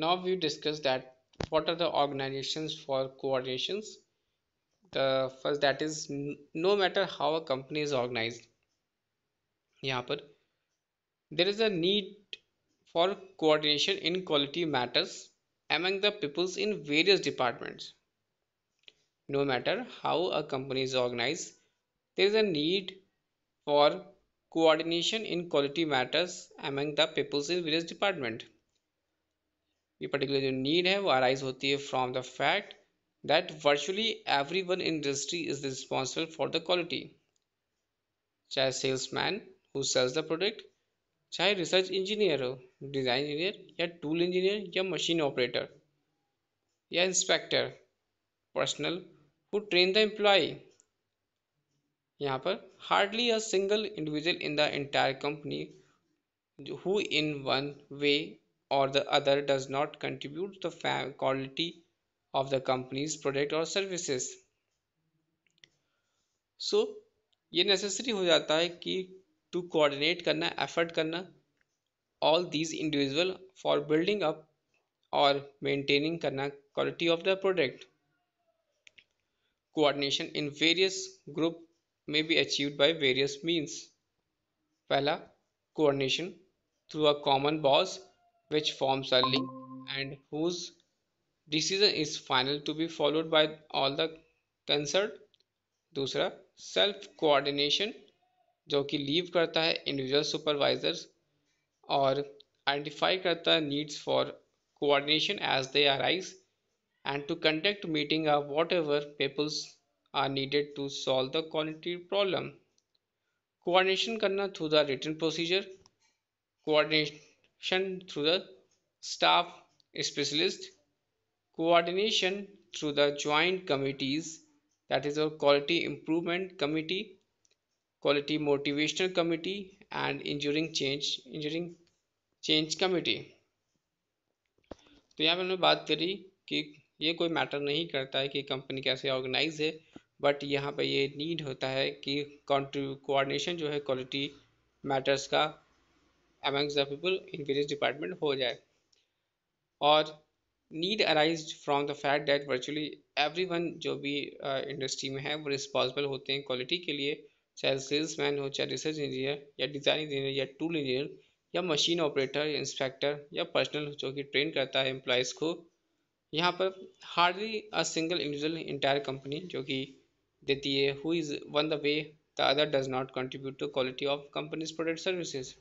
now we discuss that what are the organizations for coordinations the first that is no matter how a company is organized यहाँ there is a need for coordination in quality matters among the peoples in various departments no matter how a company is organized there is a need for coordination in quality matters among the peoples in various departments ये particular जो need है वो arise होती है from the fact that virtually every one industry is responsible for the quality चाहे salesman who sells the product चाहे research engineer हो design engineer या टूल इंजीनियर या मशीन ऑपरेटर या inspector personnel who train the employ यहाँ पर hardly a single individual in the entire company who in one way or the other does not contribute to the quality of the company's product or services. So, ये necessary हो जाता है कि to coordinate करना, effort करना, all these individual for building up or maintaining करना quality of the product. Coordination in various group may be achieved by various means. पहला coordination through a common boss which forms a link and whose decision is final to be followed by all the concert दूसरा self coordination जो कि leave करता है individual supervisors और identify करता है needs for coordination as they arise and to conduct meeting or whatever peoples are needed to solve the quality problem coordination करना through the return procedure coordination coordination through the staff specialist, coordination through the joint committees that is our quality improvement committee, quality motivational committee and enduring change enduring change committee तो यहाँ पे हमने बात करी कि ये कोई मैटर नहीं करता है कि कंपनी कैसे ऑर्गेनाइज है बट यहाँ पे ये नीड होता है कि कॉन्ट्री कोऑर्डिनेशन जो है क्वालिटी मैटर्स का among the people in various department हो जाए और need arise from the fact that virtually every one जो भी इंडस्ट्री uh, में है वो रिस्पॉन्सिबल होते हैं क्वालिटी के लिए चाहे सेल्स मैन हो चाहे रिसर्च इंजीनियर या डिज़ाइन इंजीनियर या टूल इंजीनियर या मशीन ऑपरेटर या इंस्पेक्टर या पर्सनल जो कि ट्रेन करता है एम्प्लॉयज़ को यहाँ पर hardly a single individual entire company जो कि देती है who is one the way the other does not contribute to quality of company's product services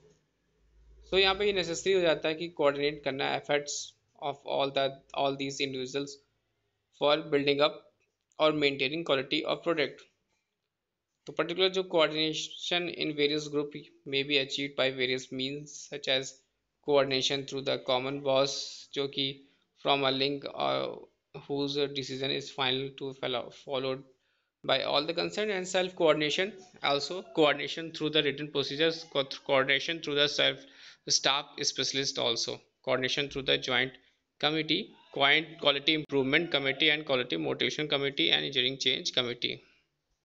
so यहाँ पे ये नेसेसरी हो जाता है कि कोऑर्डिनेट करना efforts of all the all these individuals for building up और मेंटेनिंग क्वालिटी ऑफ प्रोडक्ट तो पर्टिकुलर जो coordination in various group may be achieve by various means such as coordination through the common boss जो कि from a link whose decision is final to followed by all the concerned and self coordination also coordination through the written procedures co coordination through the self staff specialist also coordination through the joint committee quality improvement committee and quality motivation committee and engineering change committee